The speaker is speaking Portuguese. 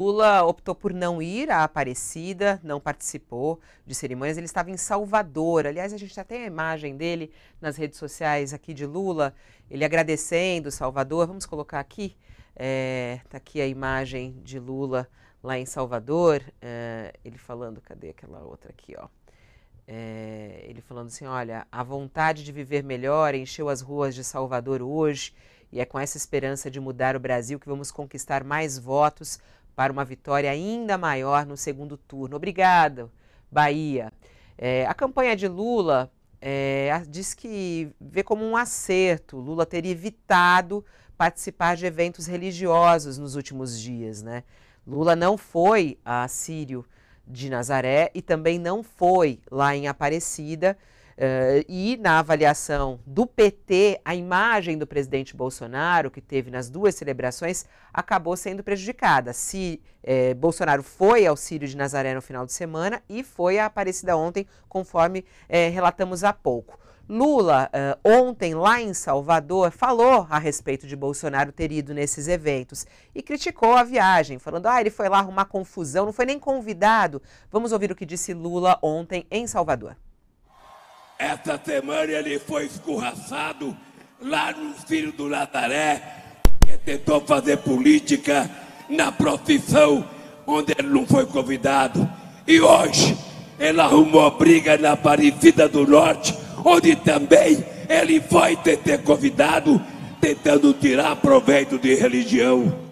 Lula optou por não ir à Aparecida, não participou de cerimônias. Ele estava em Salvador. Aliás, a gente já tem a imagem dele nas redes sociais aqui de Lula, ele agradecendo Salvador. Vamos colocar aqui. Está eh, é, aqui a imagem de Lula lá em Salvador. É, ele falando, cadê aquela outra aqui? Ó. É, ele falando assim: olha, a vontade de viver melhor encheu as ruas de Salvador hoje. E é com essa esperança de mudar o Brasil que vamos conquistar mais votos para uma vitória ainda maior no segundo turno. Obrigada, Bahia. É, a campanha de Lula é, diz que vê como um acerto Lula ter evitado participar de eventos religiosos nos últimos dias. Né? Lula não foi a Sírio de Nazaré e também não foi lá em Aparecida Uh, e na avaliação do PT, a imagem do presidente Bolsonaro, que teve nas duas celebrações, acabou sendo prejudicada. Se eh, Bolsonaro foi ao Sírio de Nazaré no final de semana e foi à Aparecida ontem, conforme eh, relatamos há pouco. Lula, uh, ontem lá em Salvador, falou a respeito de Bolsonaro ter ido nesses eventos e criticou a viagem, falando: ah, ele foi lá arrumar confusão, não foi nem convidado. Vamos ouvir o que disse Lula ontem em Salvador. Essa semana ele foi escorraçado lá no Filho do Nazaré, que tentou fazer política na profissão onde ele não foi convidado. E hoje ele arrumou briga na Aparecida do Norte, onde também ele foi ter convidado, tentando tirar proveito de religião.